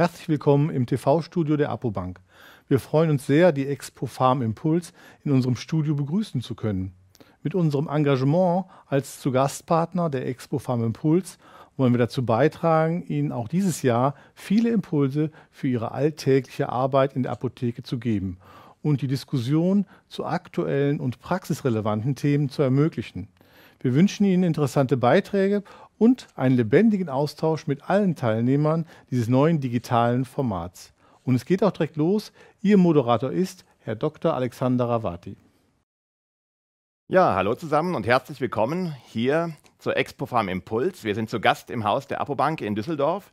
Herzlich willkommen im TV-Studio der Apobank. Wir freuen uns sehr, die Expo Farm Impuls in unserem Studio begrüßen zu können. Mit unserem Engagement als zu Gastpartner der Expo Farm Impuls wollen wir dazu beitragen, Ihnen auch dieses Jahr viele Impulse für Ihre alltägliche Arbeit in der Apotheke zu geben und die Diskussion zu aktuellen und praxisrelevanten Themen zu ermöglichen. Wir wünschen Ihnen interessante Beiträge und einen lebendigen Austausch mit allen Teilnehmern dieses neuen digitalen Formats. Und es geht auch direkt los. Ihr Moderator ist Herr Dr. Alexander Ravati. Ja, hallo zusammen und herzlich willkommen hier zur Expo Farm Impuls. Wir sind zu Gast im Haus der Apobank in Düsseldorf.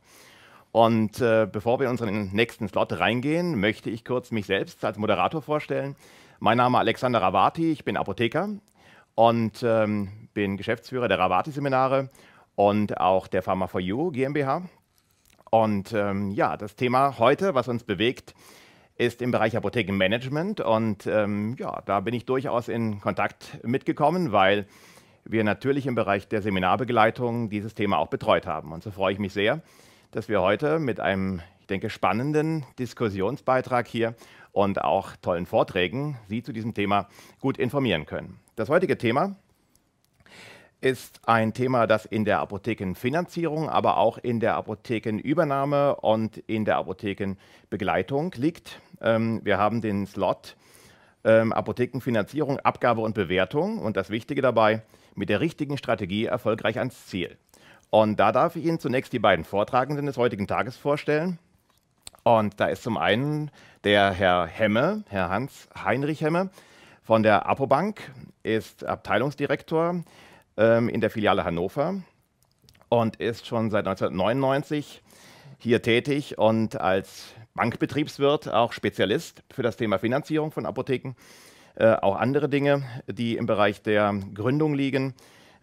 Und äh, bevor wir in unseren nächsten Slot reingehen, möchte ich kurz mich selbst als Moderator vorstellen. Mein Name ist Alexander Ravati, ich bin Apotheker und ähm, bin Geschäftsführer der ravati seminare und auch der Pharma 4 u GmbH. Und ähm, ja, das Thema heute, was uns bewegt, ist im Bereich Apothekenmanagement. Und ähm, ja, da bin ich durchaus in Kontakt mitgekommen, weil wir natürlich im Bereich der Seminarbegleitung dieses Thema auch betreut haben. Und so freue ich mich sehr, dass wir heute mit einem, ich denke, spannenden Diskussionsbeitrag hier und auch tollen Vorträgen Sie zu diesem Thema gut informieren können. Das heutige Thema ist ein Thema, das in der Apothekenfinanzierung, aber auch in der Apothekenübernahme und in der Apothekenbegleitung liegt. Ähm, wir haben den Slot ähm, Apothekenfinanzierung, Abgabe und Bewertung und das Wichtige dabei, mit der richtigen Strategie erfolgreich ans Ziel. Und da darf ich Ihnen zunächst die beiden Vortragenden des heutigen Tages vorstellen. Und da ist zum einen der Herr Hemme, Herr Hans Heinrich Hemme von der Apobank, ist Abteilungsdirektor ähm, in der Filiale Hannover und ist schon seit 1999 hier tätig und als Bankbetriebswirt auch Spezialist für das Thema Finanzierung von Apotheken. Äh, auch andere Dinge, die im Bereich der Gründung liegen.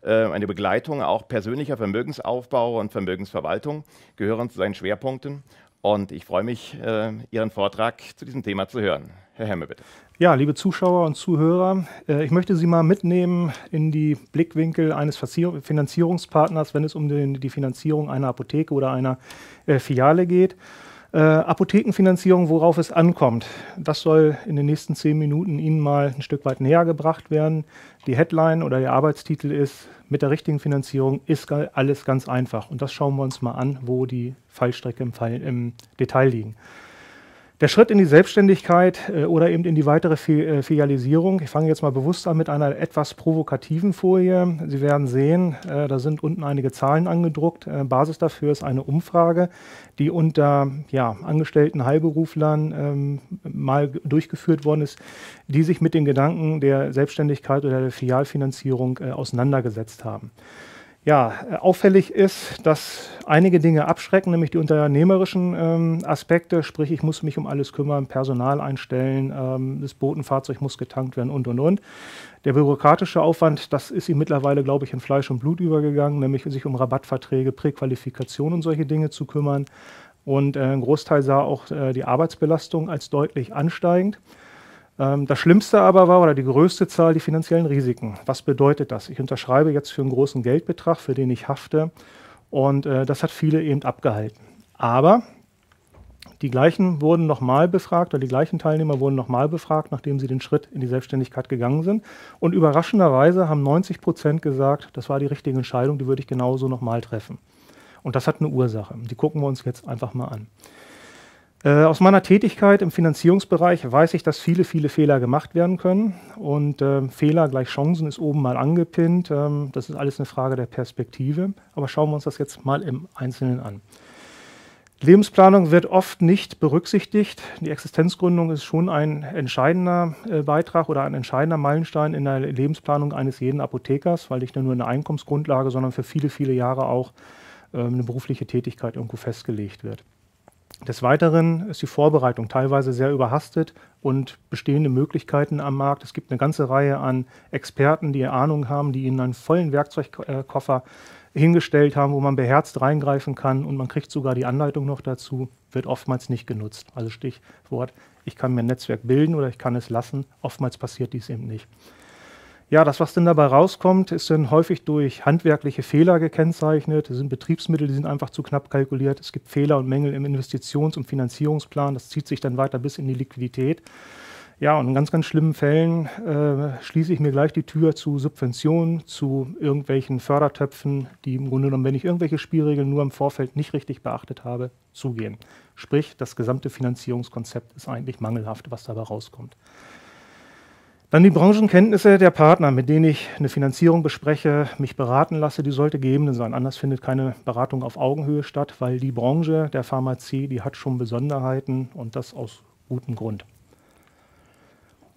Äh, eine Begleitung auch persönlicher Vermögensaufbau und Vermögensverwaltung gehören zu seinen Schwerpunkten. Und ich freue mich, äh, Ihren Vortrag zu diesem Thema zu hören. Herr Hemme, bitte. Ja, liebe Zuschauer und Zuhörer, äh, ich möchte Sie mal mitnehmen in die Blickwinkel eines Finanzierungspartners, wenn es um die Finanzierung einer Apotheke oder einer äh, Filiale geht. Äh, Apothekenfinanzierung, worauf es ankommt, das soll in den nächsten zehn Minuten Ihnen mal ein Stück weit näher gebracht werden. Die Headline oder der Arbeitstitel ist, mit der richtigen Finanzierung ist alles ganz einfach. Und das schauen wir uns mal an, wo die Fallstrecke im, Fall, im Detail liegen. Der Schritt in die Selbstständigkeit äh, oder eben in die weitere Fi äh, Filialisierung, ich fange jetzt mal bewusst an mit einer etwas provokativen Folie. Sie werden sehen, äh, da sind unten einige Zahlen angedruckt. Äh, Basis dafür ist eine Umfrage, die unter ja, angestellten Heilberuflern ähm, mal durchgeführt worden ist, die sich mit den Gedanken der Selbstständigkeit oder der Filialfinanzierung äh, auseinandergesetzt haben ja, äh, auffällig ist, dass einige Dinge abschrecken, nämlich die unternehmerischen ähm, Aspekte, sprich ich muss mich um alles kümmern, Personal einstellen, ähm, das Botenfahrzeug muss getankt werden und, und, und. Der bürokratische Aufwand, das ist ihm mittlerweile, glaube ich, in Fleisch und Blut übergegangen, nämlich sich um Rabattverträge, Präqualifikation und solche Dinge zu kümmern. Und äh, ein Großteil sah auch äh, die Arbeitsbelastung als deutlich ansteigend. Ähm, das Schlimmste aber war oder die größte Zahl die finanziellen Risiken. Was bedeutet das? Ich unterschreibe jetzt für einen großen Geldbetrag, für den ich hafte. Und äh, das hat viele eben abgehalten. Aber die gleichen wurden nochmal befragt oder die gleichen Teilnehmer wurden nochmal befragt, nachdem sie den Schritt in die Selbstständigkeit gegangen sind. Und überraschenderweise haben 90 Prozent gesagt, das war die richtige Entscheidung, die würde ich genauso nochmal treffen. Und das hat eine Ursache. Die gucken wir uns jetzt einfach mal an. Äh, aus meiner Tätigkeit im Finanzierungsbereich weiß ich, dass viele, viele Fehler gemacht werden können. Und äh, Fehler gleich Chancen ist oben mal angepinnt. Ähm, das ist alles eine Frage der Perspektive. Aber schauen wir uns das jetzt mal im Einzelnen an. Lebensplanung wird oft nicht berücksichtigt. Die Existenzgründung ist schon ein entscheidender äh, Beitrag oder ein entscheidender Meilenstein in der Lebensplanung eines jeden Apothekers, weil nicht nur eine Einkommensgrundlage, sondern für viele, viele Jahre auch äh, eine berufliche Tätigkeit irgendwo festgelegt wird. Des Weiteren ist die Vorbereitung teilweise sehr überhastet und bestehende Möglichkeiten am Markt. Es gibt eine ganze Reihe an Experten, die Ahnung haben, die Ihnen einen vollen Werkzeugkoffer hingestellt haben, wo man beherzt reingreifen kann und man kriegt sogar die Anleitung noch dazu, wird oftmals nicht genutzt. Also Stichwort, ich kann mir ein Netzwerk bilden oder ich kann es lassen. Oftmals passiert dies eben nicht. Ja, das, was denn dabei rauskommt, ist dann häufig durch handwerkliche Fehler gekennzeichnet. Es sind Betriebsmittel, die sind einfach zu knapp kalkuliert. Es gibt Fehler und Mängel im Investitions- und Finanzierungsplan. Das zieht sich dann weiter bis in die Liquidität. Ja, und in ganz, ganz schlimmen Fällen äh, schließe ich mir gleich die Tür zu Subventionen, zu irgendwelchen Fördertöpfen, die im Grunde genommen, wenn ich irgendwelche Spielregeln nur im Vorfeld nicht richtig beachtet habe, zugehen. Sprich, das gesamte Finanzierungskonzept ist eigentlich mangelhaft, was dabei rauskommt. Dann die Branchenkenntnisse der Partner, mit denen ich eine Finanzierung bespreche, mich beraten lasse, die sollte gegeben sein. Anders findet keine Beratung auf Augenhöhe statt, weil die Branche der Pharmazie, die hat schon Besonderheiten und das aus gutem Grund.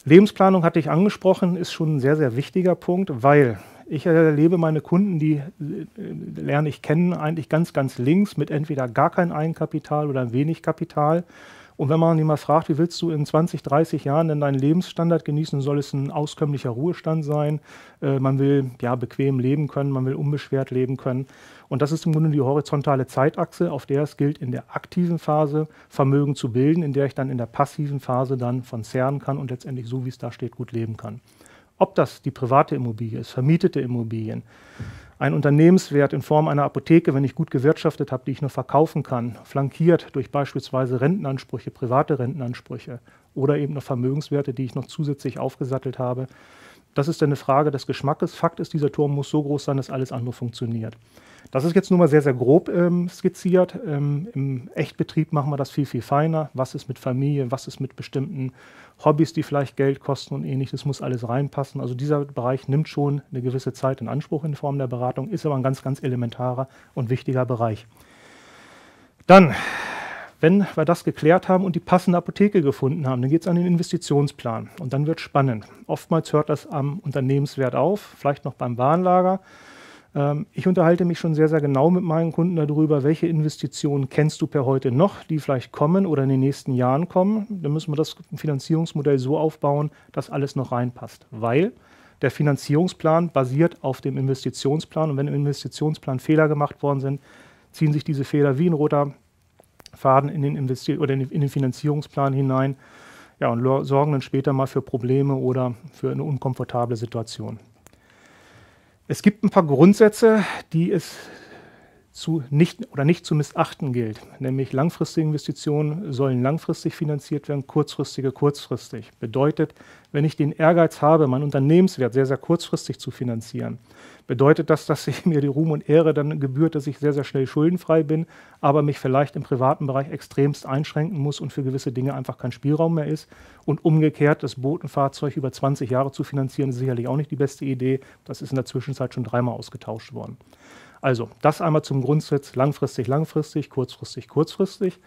Lebensplanung hatte ich angesprochen, ist schon ein sehr, sehr wichtiger Punkt, weil ich erlebe meine Kunden, die äh, lerne ich kennen, eigentlich ganz, ganz links mit entweder gar kein Eigenkapital oder wenig Kapital. Und wenn man ihn mal fragt, wie willst du in 20, 30 Jahren denn deinen Lebensstandard genießen, soll es ein auskömmlicher Ruhestand sein. Äh, man will ja bequem leben können, man will unbeschwert leben können. Und das ist im Grunde die horizontale Zeitachse, auf der es gilt, in der aktiven Phase Vermögen zu bilden, in der ich dann in der passiven Phase dann von zehren kann und letztendlich so, wie es da steht, gut leben kann. Ob das die private Immobilie ist, vermietete Immobilien, mhm ein Unternehmenswert in Form einer Apotheke, wenn ich gut gewirtschaftet habe, die ich nur verkaufen kann, flankiert durch beispielsweise Rentenansprüche, private Rentenansprüche oder eben noch Vermögenswerte, die ich noch zusätzlich aufgesattelt habe. Das ist eine Frage des Geschmackes. Fakt ist, dieser Turm muss so groß sein, dass alles andere funktioniert. Das ist jetzt nur mal sehr, sehr grob ähm, skizziert. Ähm, Im Echtbetrieb machen wir das viel, viel feiner. Was ist mit Familie? Was ist mit bestimmten Hobbys, die vielleicht Geld kosten und ähnliches, das muss alles reinpassen. Also dieser Bereich nimmt schon eine gewisse Zeit in Anspruch in Form der Beratung, ist aber ein ganz, ganz elementarer und wichtiger Bereich. Dann, wenn wir das geklärt haben und die passende Apotheke gefunden haben, dann geht es an den Investitionsplan und dann wird spannend. Oftmals hört das am Unternehmenswert auf, vielleicht noch beim Warenlager. Ähm, ich unterhalte mich schon sehr, sehr genau mit meinen Kunden darüber, welche Investitionen kennst du per heute noch, die vielleicht kommen oder in den nächsten Jahren kommen. Dann müssen wir das Finanzierungsmodell so aufbauen, dass alles noch reinpasst, weil der Finanzierungsplan basiert auf dem Investitionsplan und wenn im Investitionsplan Fehler gemacht worden sind, ziehen sich diese Fehler wie ein roter Faden in den, Investi oder in den Finanzierungsplan hinein ja, und sorgen dann später mal für Probleme oder für eine unkomfortable Situation. Es gibt ein paar Grundsätze, die es zu nicht oder nicht zu missachten gilt, nämlich langfristige Investitionen sollen langfristig finanziert werden, kurzfristige kurzfristig. Bedeutet, wenn ich den Ehrgeiz habe, meinen Unternehmenswert sehr, sehr kurzfristig zu finanzieren, bedeutet das, dass ich mir die Ruhm und Ehre dann gebührt, dass ich sehr, sehr schnell schuldenfrei bin, aber mich vielleicht im privaten Bereich extremst einschränken muss und für gewisse Dinge einfach kein Spielraum mehr ist. Und umgekehrt, das Botenfahrzeug über 20 Jahre zu finanzieren, ist sicherlich auch nicht die beste Idee. Das ist in der Zwischenzeit schon dreimal ausgetauscht worden. Also das einmal zum Grundsatz langfristig, langfristig, kurzfristig, kurzfristig.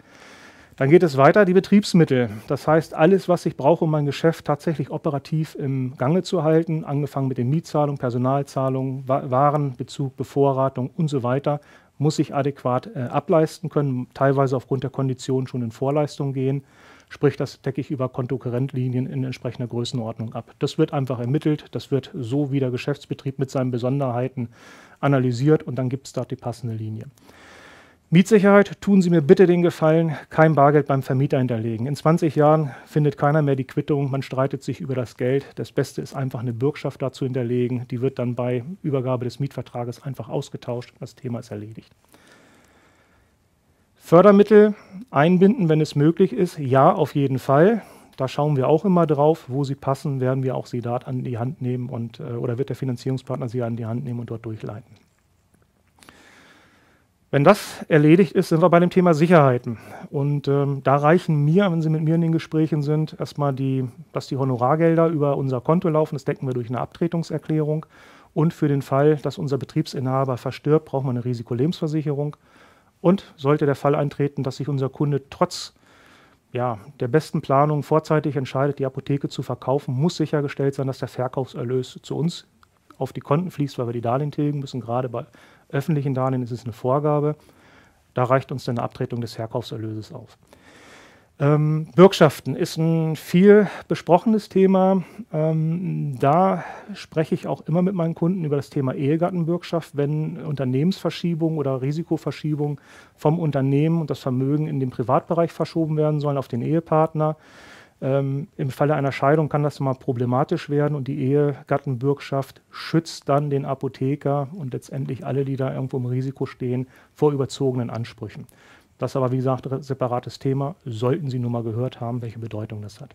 Dann geht es weiter, die Betriebsmittel. Das heißt, alles, was ich brauche, um mein Geschäft tatsächlich operativ im Gange zu halten, angefangen mit den Mietzahlungen, Personalzahlungen, Warenbezug, Bevorratung und so weiter, muss ich adäquat äh, ableisten können, teilweise aufgrund der Konditionen schon in Vorleistung gehen. Sprich, das decke ich über Kontokorrentlinien in entsprechender Größenordnung ab. Das wird einfach ermittelt, das wird so wie der Geschäftsbetrieb mit seinen Besonderheiten analysiert und dann gibt es dort die passende Linie. Mietsicherheit, tun Sie mir bitte den Gefallen, kein Bargeld beim Vermieter hinterlegen. In 20 Jahren findet keiner mehr die Quittung, man streitet sich über das Geld. Das Beste ist einfach eine Bürgschaft dazu hinterlegen, die wird dann bei Übergabe des Mietvertrages einfach ausgetauscht, das Thema ist erledigt. Fördermittel einbinden, wenn es möglich ist, ja, auf jeden Fall. Da schauen wir auch immer drauf, wo sie passen, werden wir auch sie dort an die Hand nehmen und, äh, oder wird der Finanzierungspartner sie an die Hand nehmen und dort durchleiten. Wenn das erledigt ist, sind wir bei dem Thema Sicherheiten. Und ähm, da reichen mir, wenn Sie mit mir in den Gesprächen sind, erstmal die, dass die Honorargelder über unser Konto laufen. Das decken wir durch eine Abtretungserklärung. Und für den Fall, dass unser Betriebsinhaber verstirbt, braucht man eine Risikolebensversicherung. Und sollte der Fall eintreten, dass sich unser Kunde trotz ja, der besten Planung vorzeitig entscheidet, die Apotheke zu verkaufen, muss sichergestellt sein, dass der Verkaufserlös zu uns auf die Konten fließt, weil wir die Darlehen tilgen müssen, gerade bei öffentlichen Darlehen ist es eine Vorgabe. Da reicht uns dann eine Abtretung des Herkaufserlöses auf. Ähm, Bürgschaften ist ein viel besprochenes Thema. Ähm, da spreche ich auch immer mit meinen Kunden über das Thema Ehegattenbürgschaft, wenn Unternehmensverschiebung oder Risikoverschiebung vom Unternehmen und das Vermögen in den Privatbereich verschoben werden sollen auf den Ehepartner ähm, Im Falle einer Scheidung kann das mal problematisch werden und die Ehegattenbürgschaft schützt dann den Apotheker und letztendlich alle, die da irgendwo im Risiko stehen, vor überzogenen Ansprüchen. Das ist aber, wie gesagt, ein separates Thema. Sollten Sie nur mal gehört haben, welche Bedeutung das hat.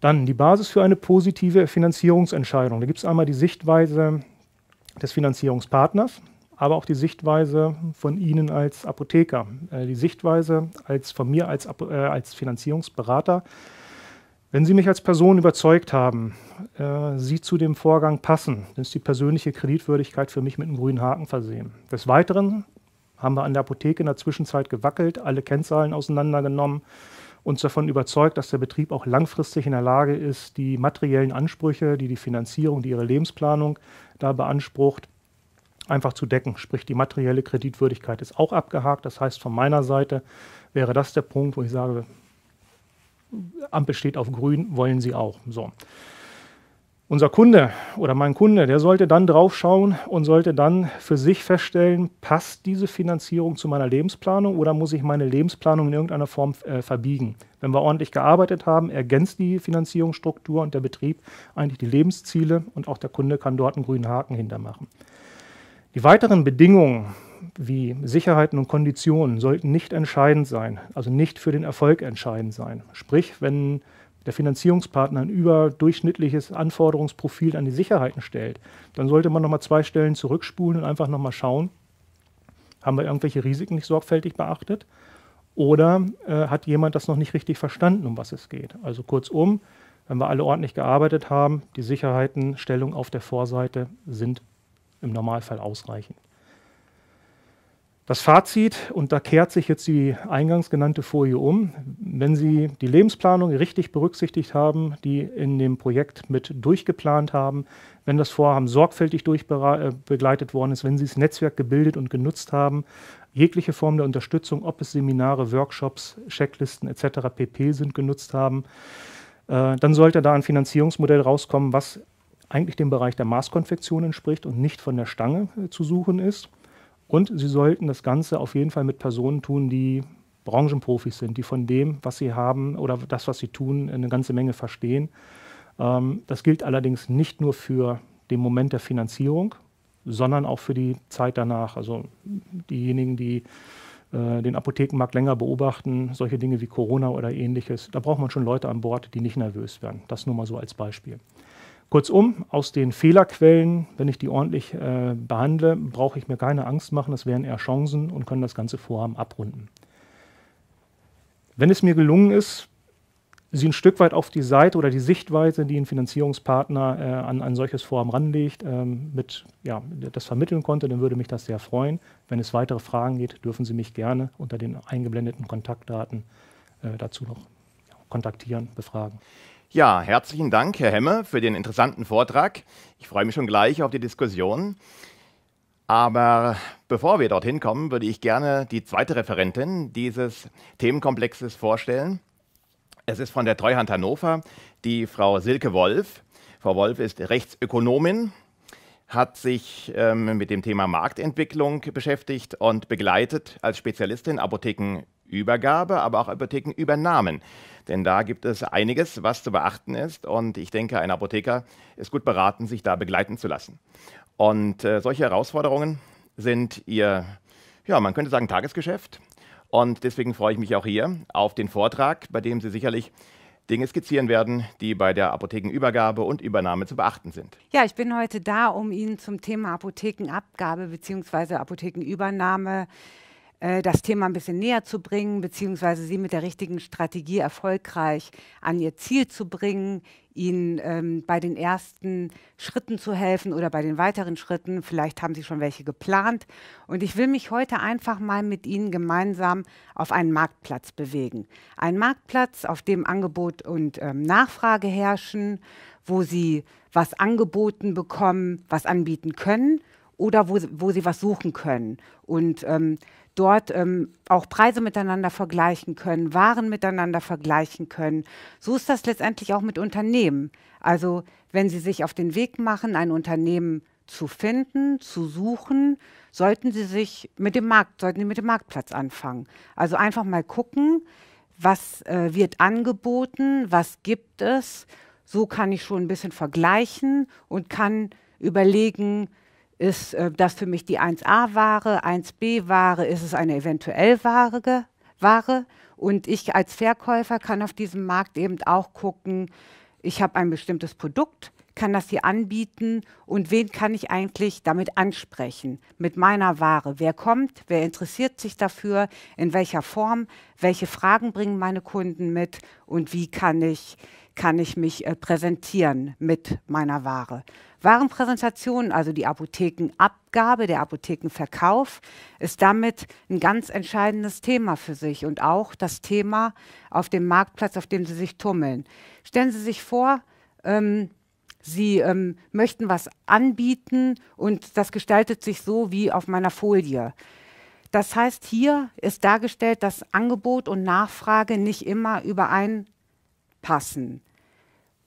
Dann die Basis für eine positive Finanzierungsentscheidung. Da gibt es einmal die Sichtweise des Finanzierungspartners aber auch die Sichtweise von Ihnen als Apotheker, äh, die Sichtweise als von mir als, äh, als Finanzierungsberater. Wenn Sie mich als Person überzeugt haben, äh, Sie zu dem Vorgang passen, dann ist die persönliche Kreditwürdigkeit für mich mit einem grünen Haken versehen. Des Weiteren haben wir an der Apotheke in der Zwischenzeit gewackelt, alle Kennzahlen auseinandergenommen, uns davon überzeugt, dass der Betrieb auch langfristig in der Lage ist, die materiellen Ansprüche, die die Finanzierung, die ihre Lebensplanung da beansprucht, einfach zu decken. Sprich, die materielle Kreditwürdigkeit ist auch abgehakt. Das heißt, von meiner Seite wäre das der Punkt, wo ich sage, Ampel steht auf grün, wollen Sie auch. So. Unser Kunde oder mein Kunde, der sollte dann drauf schauen und sollte dann für sich feststellen, passt diese Finanzierung zu meiner Lebensplanung oder muss ich meine Lebensplanung in irgendeiner Form äh, verbiegen? Wenn wir ordentlich gearbeitet haben, ergänzt die Finanzierungsstruktur und der Betrieb eigentlich die Lebensziele und auch der Kunde kann dort einen grünen Haken hintermachen. machen. Die weiteren Bedingungen wie Sicherheiten und Konditionen sollten nicht entscheidend sein, also nicht für den Erfolg entscheidend sein. Sprich, wenn der Finanzierungspartner ein überdurchschnittliches Anforderungsprofil an die Sicherheiten stellt, dann sollte man nochmal zwei Stellen zurückspulen und einfach nochmal schauen, haben wir irgendwelche Risiken nicht sorgfältig beachtet oder äh, hat jemand das noch nicht richtig verstanden, um was es geht. Also kurzum, wenn wir alle ordentlich gearbeitet haben, die Sicherheitenstellung auf der Vorseite sind im Normalfall ausreichen. Das Fazit, und da kehrt sich jetzt die eingangs genannte Folie um, wenn Sie die Lebensplanung richtig berücksichtigt haben, die in dem Projekt mit durchgeplant haben, wenn das Vorhaben sorgfältig durchbegleitet äh, worden ist, wenn Sie das Netzwerk gebildet und genutzt haben, jegliche Form der Unterstützung, ob es Seminare, Workshops, Checklisten etc. pp. sind, genutzt haben, äh, dann sollte da ein Finanzierungsmodell rauskommen, was eigentlich dem Bereich der Maßkonfektion entspricht und nicht von der Stange äh, zu suchen ist. Und sie sollten das Ganze auf jeden Fall mit Personen tun, die Branchenprofis sind, die von dem, was sie haben oder das, was sie tun, eine ganze Menge verstehen. Ähm, das gilt allerdings nicht nur für den Moment der Finanzierung, sondern auch für die Zeit danach. Also diejenigen, die äh, den Apothekenmarkt länger beobachten, solche Dinge wie Corona oder ähnliches, da braucht man schon Leute an Bord, die nicht nervös werden. Das nur mal so als Beispiel. Kurzum, aus den Fehlerquellen, wenn ich die ordentlich äh, behandle, brauche ich mir keine Angst machen, das wären eher Chancen und können das ganze Vorhaben abrunden. Wenn es mir gelungen ist, sie ein Stück weit auf die Seite oder die Sichtweise, die ein Finanzierungspartner äh, an ein solches Vorhaben ranlegt, ähm, mit, ja, das vermitteln konnte, dann würde mich das sehr freuen. Wenn es weitere Fragen geht, dürfen Sie mich gerne unter den eingeblendeten Kontaktdaten äh, dazu noch kontaktieren, befragen. Ja, herzlichen Dank, Herr Hemme, für den interessanten Vortrag. Ich freue mich schon gleich auf die Diskussion. Aber bevor wir dorthin kommen, würde ich gerne die zweite Referentin dieses Themenkomplexes vorstellen. Es ist von der Treuhand Hannover die Frau Silke Wolf. Frau Wolf ist Rechtsökonomin, hat sich ähm, mit dem Thema Marktentwicklung beschäftigt und begleitet als Spezialistin Apotheken Apothekenübergabe, aber auch Apothekenübernahmen. Denn da gibt es einiges, was zu beachten ist. Und ich denke, ein Apotheker ist gut beraten, sich da begleiten zu lassen. Und äh, solche Herausforderungen sind ihr, ja, man könnte sagen, Tagesgeschäft. Und deswegen freue ich mich auch hier auf den Vortrag, bei dem Sie sicherlich Dinge skizzieren werden, die bei der Apothekenübergabe und Übernahme zu beachten sind. Ja, ich bin heute da, um Ihnen zum Thema Apothekenabgabe bzw. Apothekenübernahme äh, das Thema ein bisschen näher zu bringen, beziehungsweise sie mit der richtigen Strategie erfolgreich an ihr Ziel zu bringen, ihnen ähm, bei den ersten Schritten zu helfen oder bei den weiteren Schritten. Vielleicht haben sie schon welche geplant. Und ich will mich heute einfach mal mit ihnen gemeinsam auf einen Marktplatz bewegen. Ein Marktplatz, auf dem Angebot und ähm, Nachfrage herrschen, wo sie was angeboten bekommen, was anbieten können oder wo, wo sie was suchen können. Und ähm, dort ähm, auch Preise miteinander vergleichen können, Waren miteinander vergleichen können. So ist das letztendlich auch mit Unternehmen. Also wenn sie sich auf den Weg machen, ein Unternehmen zu finden, zu suchen, sollten sie sich mit dem Markt, sollten sie mit dem Marktplatz anfangen. Also einfach mal gucken, was äh, wird angeboten, was gibt es. So kann ich schon ein bisschen vergleichen und kann überlegen, ist äh, das für mich die 1a-Ware, 1b-Ware? Ist es eine eventuell Ware? Ware? Und ich als Verkäufer kann auf diesem Markt eben auch gucken, ich habe ein bestimmtes Produkt, kann das hier anbieten und wen kann ich eigentlich damit ansprechen mit meiner Ware? Wer kommt? Wer interessiert sich dafür? In welcher Form? Welche Fragen bringen meine Kunden mit? Und wie kann ich kann ich mich äh, präsentieren mit meiner Ware. Warenpräsentation, also die Apothekenabgabe, der Apothekenverkauf, ist damit ein ganz entscheidendes Thema für sich und auch das Thema auf dem Marktplatz, auf dem Sie sich tummeln. Stellen Sie sich vor, ähm, Sie ähm, möchten was anbieten und das gestaltet sich so wie auf meiner Folie. Das heißt, hier ist dargestellt, dass Angebot und Nachfrage nicht immer überein passen.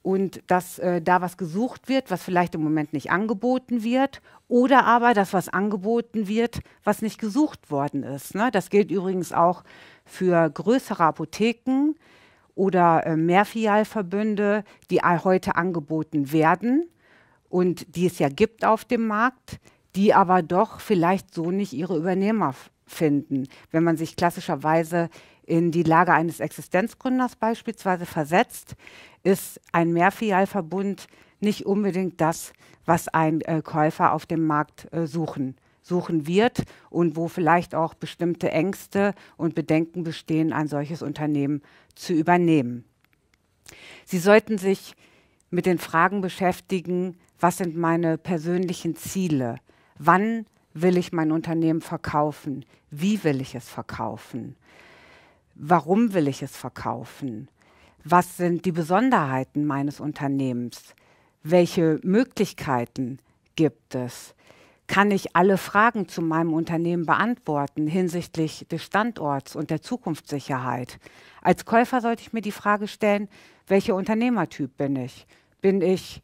Und dass äh, da was gesucht wird, was vielleicht im Moment nicht angeboten wird, oder aber, dass was angeboten wird, was nicht gesucht worden ist. Ne? Das gilt übrigens auch für größere Apotheken oder äh, Mehrfilialverbünde, die heute angeboten werden und die es ja gibt auf dem Markt, die aber doch vielleicht so nicht ihre Übernehmer finden, wenn man sich klassischerweise in die Lage eines Existenzgründers beispielsweise versetzt, ist ein Mehrfialverbund nicht unbedingt das, was ein äh, Käufer auf dem Markt äh, suchen suchen wird und wo vielleicht auch bestimmte Ängste und Bedenken bestehen, ein solches Unternehmen zu übernehmen. Sie sollten sich mit den Fragen beschäftigen, was sind meine persönlichen Ziele? Wann will ich mein Unternehmen verkaufen? Wie will ich es verkaufen? warum will ich es verkaufen? Was sind die Besonderheiten meines Unternehmens? Welche Möglichkeiten gibt es? Kann ich alle Fragen zu meinem Unternehmen beantworten hinsichtlich des Standorts und der Zukunftssicherheit? Als Käufer sollte ich mir die Frage stellen, welcher Unternehmertyp bin ich? Bin ich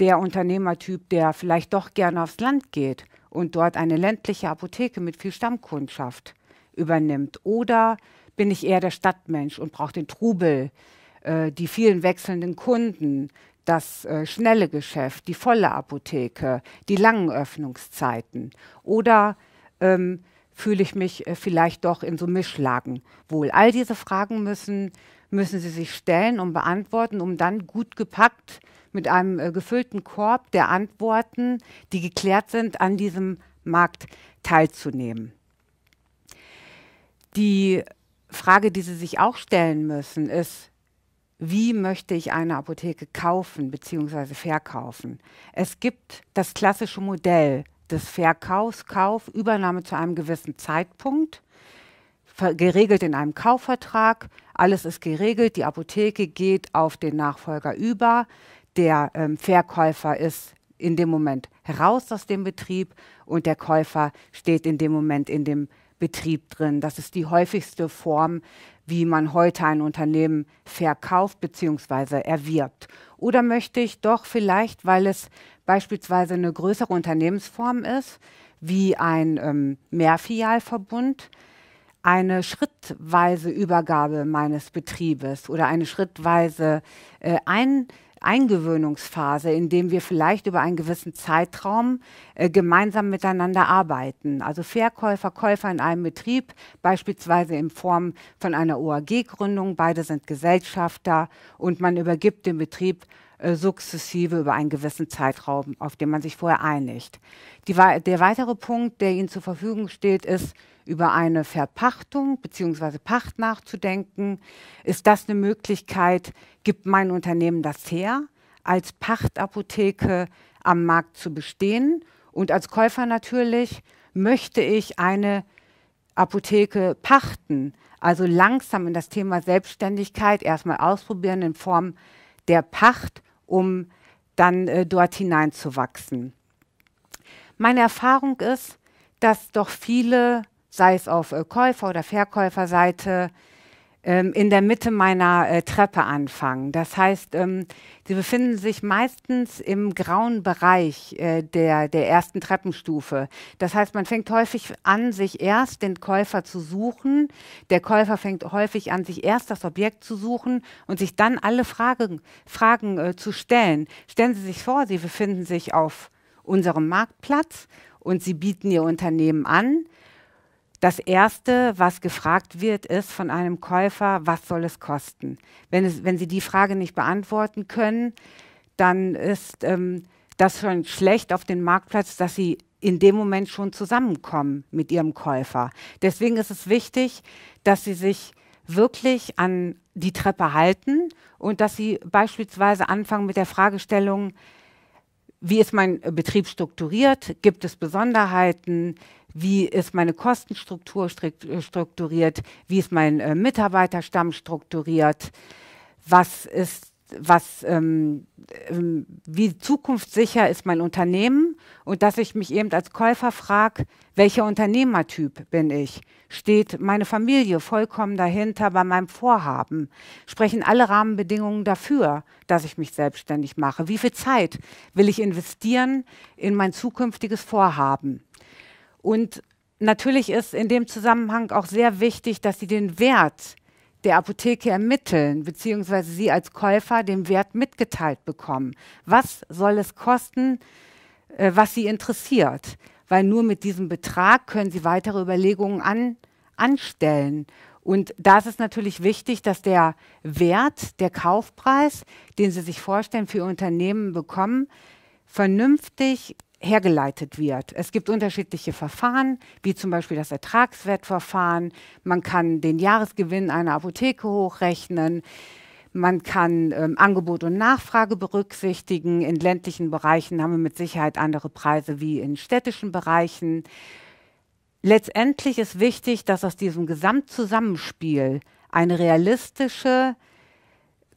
der Unternehmertyp, der vielleicht doch gerne aufs Land geht und dort eine ländliche Apotheke mit viel Stammkundschaft übernimmt? Oder bin ich eher der Stadtmensch und brauche den Trubel, äh, die vielen wechselnden Kunden, das äh, schnelle Geschäft, die volle Apotheke, die langen Öffnungszeiten. Oder ähm, fühle ich mich äh, vielleicht doch in so Mischlagen wohl? All diese Fragen müssen, müssen Sie sich stellen und beantworten, um dann gut gepackt mit einem äh, gefüllten Korb der Antworten, die geklärt sind, an diesem Markt teilzunehmen. Die Frage, die Sie sich auch stellen müssen, ist, wie möchte ich eine Apotheke kaufen bzw. verkaufen? Es gibt das klassische Modell des Verkaufs, Kauf, Übernahme zu einem gewissen Zeitpunkt, geregelt in einem Kaufvertrag, alles ist geregelt, die Apotheke geht auf den Nachfolger über, der ähm, Verkäufer ist in dem Moment heraus aus dem Betrieb und der Käufer steht in dem Moment in dem Betrieb Betrieb drin. Das ist die häufigste Form, wie man heute ein Unternehmen verkauft bzw. erwirbt. Oder möchte ich doch vielleicht, weil es beispielsweise eine größere Unternehmensform ist, wie ein ähm, Mehrfilialverbund, eine schrittweise Übergabe meines Betriebes oder eine schrittweise äh, ein Eingewöhnungsphase, in dem wir vielleicht über einen gewissen Zeitraum äh, gemeinsam miteinander arbeiten. Also Verkäufer, Käufer in einem Betrieb, beispielsweise in Form von einer OAG-Gründung. Beide sind Gesellschafter und man übergibt den Betrieb äh, sukzessive über einen gewissen Zeitraum, auf den man sich vorher einigt. Die, der weitere Punkt, der Ihnen zur Verfügung steht, ist, über eine Verpachtung bzw. Pacht nachzudenken. Ist das eine Möglichkeit? Gibt mein Unternehmen das her, als Pachtapotheke am Markt zu bestehen? Und als Käufer natürlich möchte ich eine Apotheke pachten, also langsam in das Thema Selbstständigkeit erstmal ausprobieren in Form der Pacht, um dann äh, dort hineinzuwachsen. Meine Erfahrung ist, dass doch viele sei es auf äh, Käufer- oder Verkäuferseite, ähm, in der Mitte meiner äh, Treppe anfangen. Das heißt, ähm, sie befinden sich meistens im grauen Bereich äh, der, der ersten Treppenstufe. Das heißt, man fängt häufig an, sich erst den Käufer zu suchen. Der Käufer fängt häufig an, sich erst das Objekt zu suchen und sich dann alle Frage, Fragen zu stellen. Stellen Sie sich vor, Sie befinden sich auf unserem Marktplatz und Sie bieten Ihr Unternehmen an. Das Erste, was gefragt wird, ist von einem Käufer, was soll es kosten? Wenn, es, wenn Sie die Frage nicht beantworten können, dann ist ähm, das schon schlecht auf dem Marktplatz, dass Sie in dem Moment schon zusammenkommen mit Ihrem Käufer. Deswegen ist es wichtig, dass Sie sich wirklich an die Treppe halten und dass Sie beispielsweise anfangen mit der Fragestellung, wie ist mein Betrieb strukturiert? Gibt es Besonderheiten? wie ist meine Kostenstruktur äh, strukturiert, wie ist mein äh, Mitarbeiterstamm strukturiert, was ist was, ähm, ähm, wie zukunftssicher ist mein Unternehmen und dass ich mich eben als Käufer frage, welcher Unternehmertyp bin ich? Steht meine Familie vollkommen dahinter bei meinem Vorhaben? Sprechen alle Rahmenbedingungen dafür, dass ich mich selbstständig mache? Wie viel Zeit will ich investieren in mein zukünftiges Vorhaben? Und natürlich ist in dem Zusammenhang auch sehr wichtig, dass sie den Wert der Apotheke ermitteln, beziehungsweise sie als Käufer den Wert mitgeteilt bekommen. Was soll es kosten, äh, was sie interessiert? Weil nur mit diesem Betrag können sie weitere Überlegungen an, anstellen. Und da ist es natürlich wichtig, dass der Wert, der Kaufpreis, den Sie sich vorstellen, für Ihr Unternehmen bekommen, vernünftig hergeleitet wird. Es gibt unterschiedliche Verfahren, wie zum Beispiel das Ertragswertverfahren. Man kann den Jahresgewinn einer Apotheke hochrechnen. Man kann ähm, Angebot und Nachfrage berücksichtigen. In ländlichen Bereichen haben wir mit Sicherheit andere Preise wie in städtischen Bereichen. Letztendlich ist wichtig, dass aus diesem Gesamtzusammenspiel eine realistische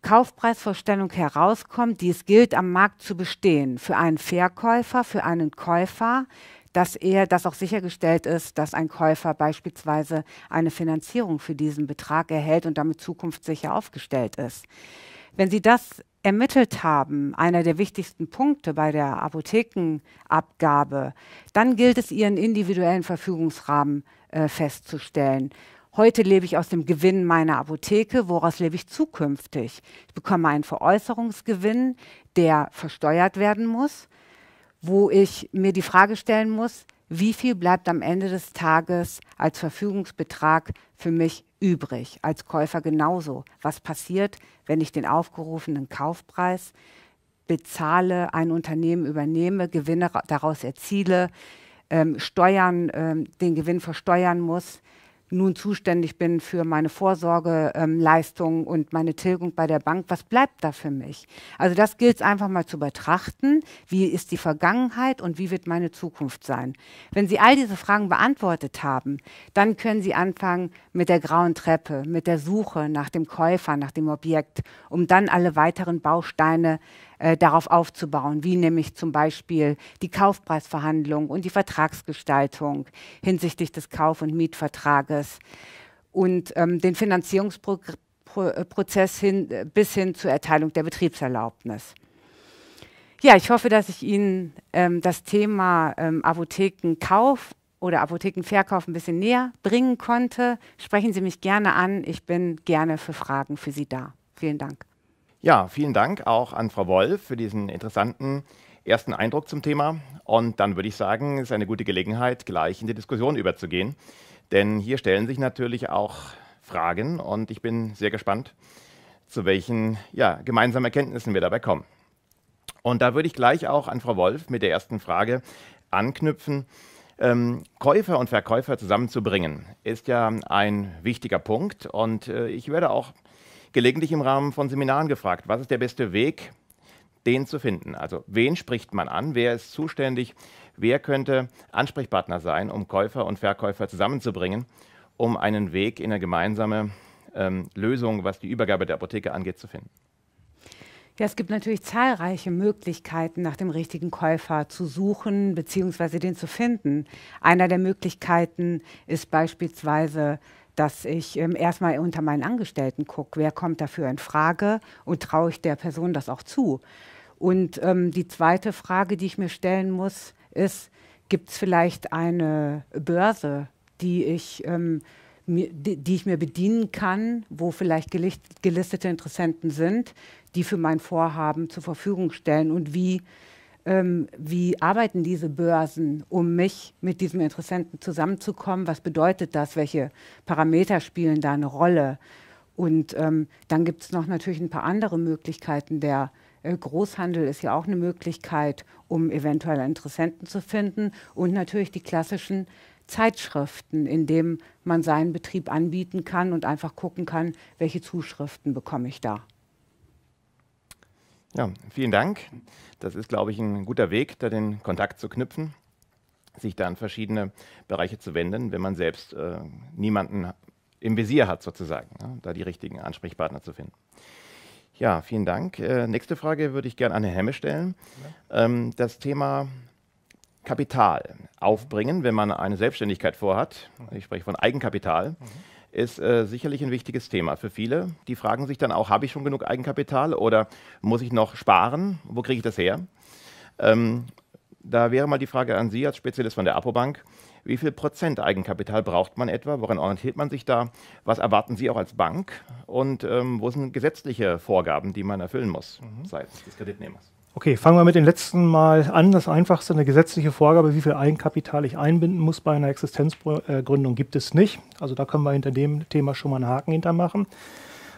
Kaufpreisvorstellung herauskommt, die es gilt, am Markt zu bestehen. Für einen Verkäufer, für einen Käufer, dass er, dass auch sichergestellt ist, dass ein Käufer beispielsweise eine Finanzierung für diesen Betrag erhält und damit zukunftssicher aufgestellt ist. Wenn Sie das ermittelt haben, einer der wichtigsten Punkte bei der Apothekenabgabe, dann gilt es, Ihren individuellen Verfügungsrahmen äh, festzustellen. Heute lebe ich aus dem Gewinn meiner Apotheke. Woraus lebe ich zukünftig? Ich bekomme einen Veräußerungsgewinn, der versteuert werden muss, wo ich mir die Frage stellen muss, wie viel bleibt am Ende des Tages als Verfügungsbetrag für mich übrig? Als Käufer genauso. Was passiert, wenn ich den aufgerufenen Kaufpreis bezahle, ein Unternehmen übernehme, Gewinne daraus erziele, ähm, Steuern, ähm, den Gewinn versteuern muss? nun zuständig bin für meine Vorsorgeleistungen ähm, und meine Tilgung bei der Bank, was bleibt da für mich? Also das gilt es einfach mal zu betrachten. Wie ist die Vergangenheit und wie wird meine Zukunft sein? Wenn Sie all diese Fragen beantwortet haben, dann können Sie anfangen mit der grauen Treppe, mit der Suche nach dem Käufer, nach dem Objekt, um dann alle weiteren Bausteine äh, darauf aufzubauen, wie nämlich zum Beispiel die Kaufpreisverhandlung und die Vertragsgestaltung hinsichtlich des Kauf- und Mietvertrages und ähm, den Finanzierungsprozess hin, äh, bis hin zur Erteilung der Betriebserlaubnis. Ja, ich hoffe, dass ich Ihnen ähm, das Thema ähm, Apothekenkauf oder Apothekenverkauf ein bisschen näher bringen konnte. Sprechen Sie mich gerne an. Ich bin gerne für Fragen für Sie da. Vielen Dank. Ja, vielen Dank auch an Frau Wolf für diesen interessanten ersten Eindruck zum Thema. Und dann würde ich sagen, es ist eine gute Gelegenheit, gleich in die Diskussion überzugehen. Denn hier stellen sich natürlich auch Fragen und ich bin sehr gespannt, zu welchen ja, gemeinsamen Erkenntnissen wir dabei kommen. Und da würde ich gleich auch an Frau Wolf mit der ersten Frage anknüpfen. Ähm, Käufer und Verkäufer zusammenzubringen ist ja ein wichtiger Punkt und äh, ich werde auch gelegentlich im Rahmen von Seminaren gefragt, was ist der beste Weg, den zu finden? Also wen spricht man an? Wer ist zuständig? Wer könnte Ansprechpartner sein, um Käufer und Verkäufer zusammenzubringen, um einen Weg in eine gemeinsame ähm, Lösung, was die Übergabe der Apotheke angeht, zu finden? Ja, es gibt natürlich zahlreiche Möglichkeiten, nach dem richtigen Käufer zu suchen bzw. den zu finden. Einer der Möglichkeiten ist beispielsweise dass ich ähm, erstmal unter meinen Angestellten gucke, wer kommt dafür in Frage und traue ich der Person das auch zu. Und ähm, die zweite Frage, die ich mir stellen muss, ist, gibt es vielleicht eine Börse, die ich, ähm, mir, die, die, ich mir bedienen kann, wo vielleicht gelistete Interessenten sind, die für mein Vorhaben zur Verfügung stellen und wie ähm, wie arbeiten diese Börsen, um mich mit diesem Interessenten zusammenzukommen? Was bedeutet das? Welche Parameter spielen da eine Rolle? Und ähm, dann gibt es noch natürlich ein paar andere Möglichkeiten. Der äh, Großhandel ist ja auch eine Möglichkeit, um eventuell Interessenten zu finden. Und natürlich die klassischen Zeitschriften, in denen man seinen Betrieb anbieten kann und einfach gucken kann, welche Zuschriften bekomme ich da. Ja, vielen Dank. Das ist, glaube ich, ein guter Weg, da den Kontakt zu knüpfen, sich da an verschiedene Bereiche zu wenden, wenn man selbst äh, niemanden im Visier hat, sozusagen, ja, ne, da die richtigen Ansprechpartner zu finden. Ja, vielen Dank. Äh, nächste Frage würde ich gerne an Herrn Hemme stellen. Ja. Ähm, das Thema Kapital aufbringen, wenn man eine Selbstständigkeit vorhat. Ich spreche von Eigenkapital. Mhm ist äh, sicherlich ein wichtiges Thema für viele. Die fragen sich dann auch, habe ich schon genug Eigenkapital oder muss ich noch sparen? Wo kriege ich das her? Ähm, da wäre mal die Frage an Sie als Spezialist von der Apobank. Wie viel Prozent Eigenkapital braucht man etwa? Woran orientiert man sich da? Was erwarten Sie auch als Bank? Und ähm, wo sind gesetzliche Vorgaben, die man erfüllen muss mhm. seitens des Kreditnehmers? Okay, fangen wir mit dem letzten Mal an. Das einfachste, eine gesetzliche Vorgabe, wie viel Eigenkapital ich einbinden muss bei einer Existenzgründung, gibt es nicht. Also da können wir hinter dem Thema schon mal einen Haken hintermachen.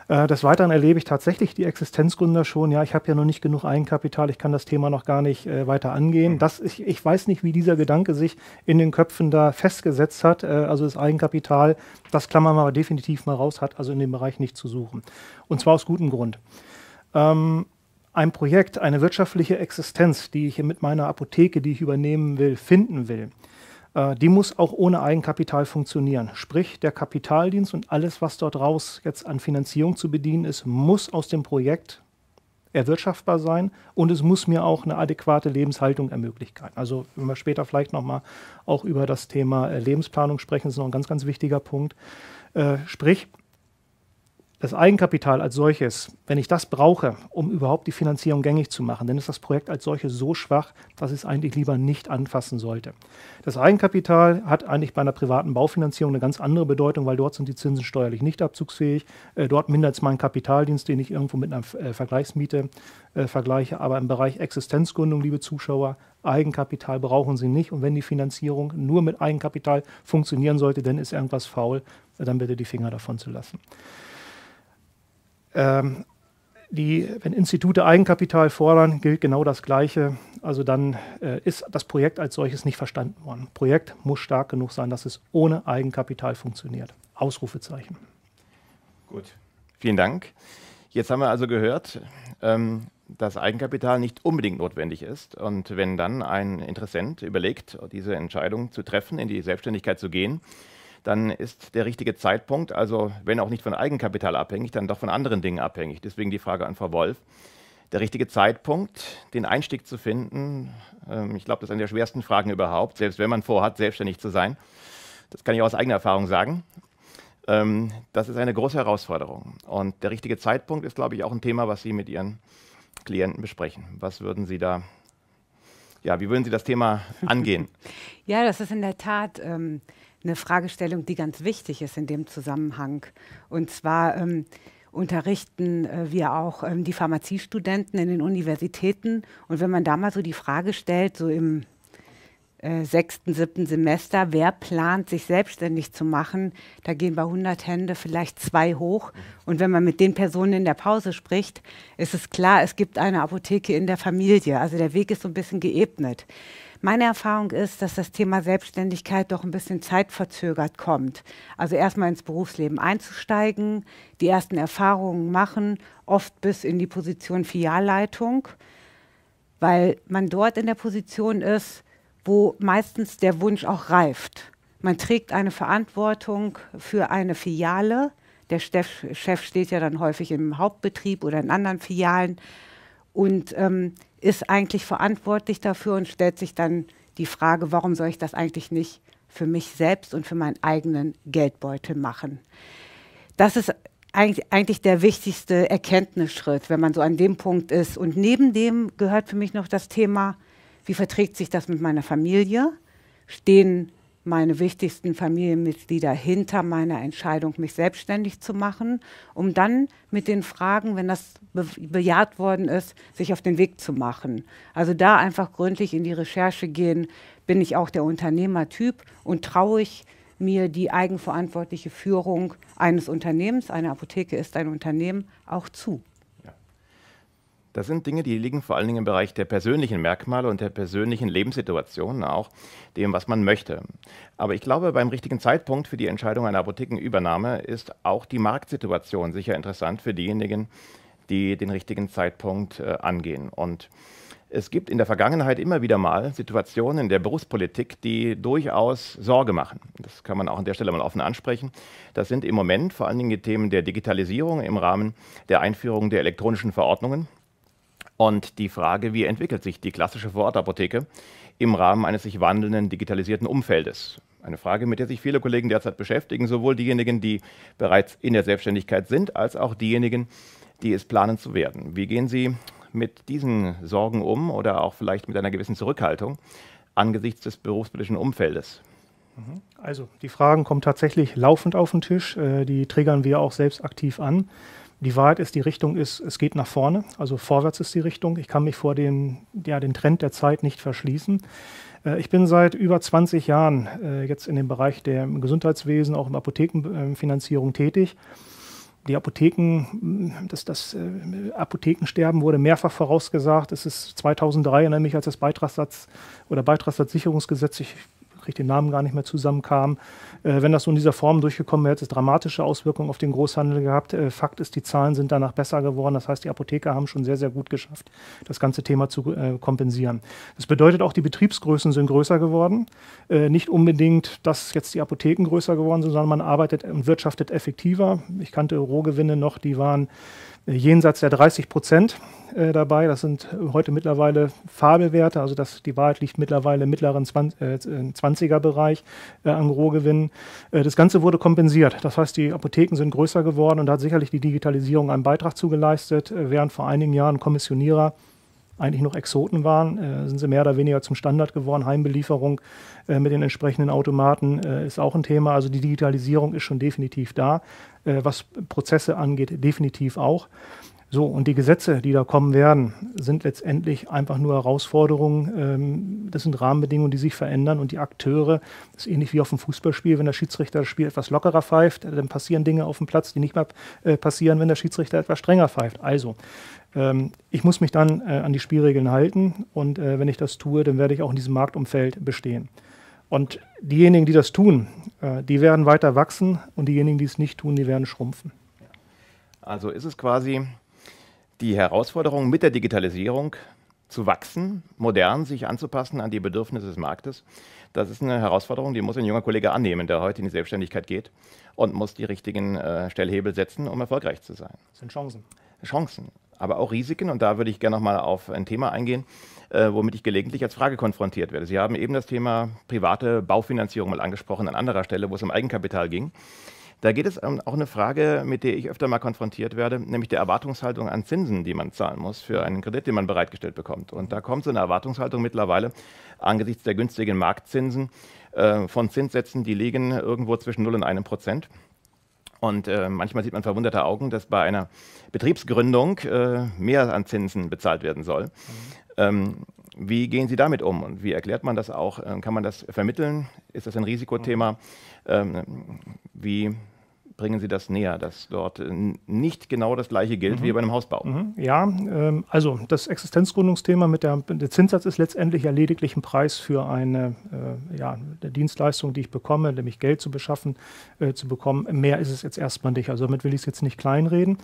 Äh, des Weiteren erlebe ich tatsächlich die Existenzgründer schon. Ja, ich habe ja noch nicht genug Eigenkapital, ich kann das Thema noch gar nicht äh, weiter angehen. Mhm. Das, ich, ich weiß nicht, wie dieser Gedanke sich in den Köpfen da festgesetzt hat. Äh, also das Eigenkapital, das klammern wir aber definitiv mal raus, hat also in dem Bereich nicht zu suchen. Und zwar aus gutem Grund. Ähm, ein Projekt eine wirtschaftliche Existenz, die ich mit meiner Apotheke, die ich übernehmen will, finden will, äh, die muss auch ohne Eigenkapital funktionieren. Sprich, der Kapitaldienst und alles, was dort raus jetzt an Finanzierung zu bedienen ist, muss aus dem Projekt erwirtschaftbar sein und es muss mir auch eine adäquate Lebenshaltung ermöglichen. Also wenn wir später vielleicht nochmal auch über das Thema äh, Lebensplanung sprechen, ist noch ein ganz, ganz wichtiger Punkt. Äh, sprich, das Eigenkapital als solches, wenn ich das brauche, um überhaupt die Finanzierung gängig zu machen, dann ist das Projekt als solches so schwach, dass ich es eigentlich lieber nicht anfassen sollte. Das Eigenkapital hat eigentlich bei einer privaten Baufinanzierung eine ganz andere Bedeutung, weil dort sind die Zinsen steuerlich nicht abzugsfähig. Äh, dort mindert es meinen Kapitaldienst, den ich irgendwo mit einer äh, Vergleichsmiete äh, vergleiche. Aber im Bereich Existenzgründung, liebe Zuschauer, Eigenkapital brauchen Sie nicht. Und wenn die Finanzierung nur mit Eigenkapital funktionieren sollte, dann ist irgendwas faul, dann bitte die Finger davon zu lassen. Ähm, die, wenn Institute Eigenkapital fordern, gilt genau das Gleiche. Also dann äh, ist das Projekt als solches nicht verstanden worden. Projekt muss stark genug sein, dass es ohne Eigenkapital funktioniert. Ausrufezeichen. Gut, vielen Dank. Jetzt haben wir also gehört, ähm, dass Eigenkapital nicht unbedingt notwendig ist. Und wenn dann ein Interessent überlegt, diese Entscheidung zu treffen, in die Selbstständigkeit zu gehen, dann ist der richtige Zeitpunkt, also wenn auch nicht von Eigenkapital abhängig, dann doch von anderen Dingen abhängig. Deswegen die Frage an Frau Wolf. Der richtige Zeitpunkt, den Einstieg zu finden, ähm, ich glaube, das ist eine der schwersten Fragen überhaupt, selbst wenn man vorhat, selbstständig zu sein. Das kann ich auch aus eigener Erfahrung sagen ähm, das ist eine große Herausforderung. Und der richtige Zeitpunkt ist, glaube ich, auch ein Thema, was Sie mit Ihren Klienten besprechen. Was würden Sie da, ja, wie würden Sie das Thema angehen? ja, das ist in der Tat ähm, eine Fragestellung, die ganz wichtig ist in dem Zusammenhang. Und zwar ähm, unterrichten äh, wir auch ähm, die Pharmaziestudenten in den Universitäten. Und wenn man da mal so die Frage stellt, so im äh, sechsten, siebten Semester, wer plant, sich selbstständig zu machen, da gehen bei 100 Hände vielleicht zwei hoch. Und wenn man mit den Personen in der Pause spricht, ist es klar, es gibt eine Apotheke in der Familie. Also der Weg ist so ein bisschen geebnet. Meine Erfahrung ist, dass das Thema Selbstständigkeit doch ein bisschen zeitverzögert kommt. Also erstmal ins Berufsleben einzusteigen, die ersten Erfahrungen machen, oft bis in die Position Filialleitung, weil man dort in der Position ist, wo meistens der Wunsch auch reift. Man trägt eine Verantwortung für eine Filiale. Der Chef steht ja dann häufig im Hauptbetrieb oder in anderen Filialen. Und ähm, ist eigentlich verantwortlich dafür und stellt sich dann die Frage, warum soll ich das eigentlich nicht für mich selbst und für meinen eigenen Geldbeutel machen? Das ist eigentlich der wichtigste Erkenntnisschritt, wenn man so an dem Punkt ist. Und neben dem gehört für mich noch das Thema, wie verträgt sich das mit meiner Familie? Stehen meine wichtigsten Familienmitglieder hinter meiner Entscheidung, mich selbstständig zu machen, um dann mit den Fragen, wenn das be bejaht worden ist, sich auf den Weg zu machen. Also da einfach gründlich in die Recherche gehen, bin ich auch der Unternehmertyp und traue ich mir die eigenverantwortliche Führung eines Unternehmens, eine Apotheke ist ein Unternehmen, auch zu. Das sind Dinge, die liegen vor allen Dingen im Bereich der persönlichen Merkmale und der persönlichen Lebenssituation, auch dem, was man möchte. Aber ich glaube, beim richtigen Zeitpunkt für die Entscheidung einer Apothekenübernahme ist auch die Marktsituation sicher interessant für diejenigen, die den richtigen Zeitpunkt äh, angehen. Und es gibt in der Vergangenheit immer wieder mal Situationen in der Berufspolitik, die durchaus Sorge machen. Das kann man auch an der Stelle mal offen ansprechen. Das sind im Moment vor allen Dingen die Themen der Digitalisierung im Rahmen der Einführung der elektronischen Verordnungen. Und die Frage, wie entwickelt sich die klassische Vorortapotheke im Rahmen eines sich wandelnden digitalisierten Umfeldes? Eine Frage, mit der sich viele Kollegen derzeit beschäftigen, sowohl diejenigen, die bereits in der Selbstständigkeit sind, als auch diejenigen, die es planen zu werden. Wie gehen Sie mit diesen Sorgen um oder auch vielleicht mit einer gewissen Zurückhaltung angesichts des berufspolitischen Umfeldes? Mhm. Also die Fragen kommen tatsächlich laufend auf den Tisch, äh, die triggern wir auch selbst aktiv an. Die Wahrheit ist, die Richtung ist, es geht nach vorne, also vorwärts ist die Richtung. Ich kann mich vor dem ja, den Trend der Zeit nicht verschließen. Äh, ich bin seit über 20 Jahren äh, jetzt in dem Bereich der Gesundheitswesen, auch in Apothekenfinanzierung tätig. Die Apotheken, mm, das, das äh, Apothekensterben wurde mehrfach vorausgesagt. Es ist 2003, erinnere mich, als das Beitragssatz oder Beitragssatzsicherungsgesetz, ich kriege den Namen gar nicht mehr zusammen, kam, äh, wenn das so in dieser Form durchgekommen wäre, hätte es dramatische Auswirkungen auf den Großhandel gehabt. Äh, Fakt ist, die Zahlen sind danach besser geworden. Das heißt, die Apotheker haben schon sehr, sehr gut geschafft, das ganze Thema zu äh, kompensieren. Das bedeutet auch, die Betriebsgrößen sind größer geworden. nicht unbedingt, dass jetzt die Apotheken größer geworden sind, sondern man arbeitet und wirtschaftet effektiver. Ich kannte Rohgewinne noch, die waren jenseits der 30 Prozent äh, dabei. Das sind heute mittlerweile Fabelwerte, also das, die Wahrheit liegt mittlerweile im mittleren 20, äh, 20er-Bereich äh, an Rohgewinnen. Äh, das Ganze wurde kompensiert. Das heißt, die Apotheken sind größer geworden und da hat sicherlich die Digitalisierung einen Beitrag zugeleistet, äh, während vor einigen Jahren Kommissionierer eigentlich noch Exoten waren, äh, sind sie mehr oder weniger zum Standard geworden. Heimbelieferung äh, mit den entsprechenden Automaten äh, ist auch ein Thema. Also die Digitalisierung ist schon definitiv da, äh, was Prozesse angeht, definitiv auch. So, und die Gesetze, die da kommen werden, sind letztendlich einfach nur Herausforderungen. Ähm, das sind Rahmenbedingungen, die sich verändern und die Akteure, das ist ähnlich wie auf dem Fußballspiel, wenn der Schiedsrichter das Spiel etwas lockerer pfeift, äh, dann passieren Dinge auf dem Platz, die nicht mehr äh, passieren, wenn der Schiedsrichter etwas strenger pfeift. Also, ähm, ich muss mich dann äh, an die Spielregeln halten und äh, wenn ich das tue, dann werde ich auch in diesem Marktumfeld bestehen. Und diejenigen, die das tun, äh, die werden weiter wachsen und diejenigen, die es nicht tun, die werden schrumpfen. Also ist es quasi die Herausforderung mit der Digitalisierung zu wachsen, modern sich anzupassen an die Bedürfnisse des Marktes. Das ist eine Herausforderung, die muss ein junger Kollege annehmen, der heute in die Selbstständigkeit geht und muss die richtigen äh, Stellhebel setzen, um erfolgreich zu sein. Das sind Chancen. Chancen aber auch Risiken. Und da würde ich gerne nochmal auf ein Thema eingehen, äh, womit ich gelegentlich als Frage konfrontiert werde. Sie haben eben das Thema private Baufinanzierung mal angesprochen, an anderer Stelle, wo es um Eigenkapital ging. Da geht es um ähm, auch eine Frage, mit der ich öfter mal konfrontiert werde, nämlich der Erwartungshaltung an Zinsen, die man zahlen muss für einen Kredit, den man bereitgestellt bekommt. Und da kommt so eine Erwartungshaltung mittlerweile angesichts der günstigen Marktzinsen äh, von Zinssätzen, die liegen irgendwo zwischen 0 und 1 Prozent. Und äh, manchmal sieht man verwunderte Augen, dass bei einer Betriebsgründung äh, mehr an Zinsen bezahlt werden soll. Mhm. Ähm, wie gehen Sie damit um und wie erklärt man das auch? Ähm, kann man das vermitteln? Ist das ein Risikothema? Mhm. Ähm, wie bringen Sie das näher, dass dort äh, nicht genau das gleiche gilt mhm. wie bei einem Hausbau? Mhm. Ja, ähm, also das Existenzgründungsthema mit der, der Zinssatz ist letztendlich ja lediglich ein Preis für eine äh, ja, Dienstleistung, die ich bekomme, nämlich Geld zu beschaffen, äh, zu bekommen. Mehr ist es jetzt erstmal nicht. Also damit will ich es jetzt nicht kleinreden.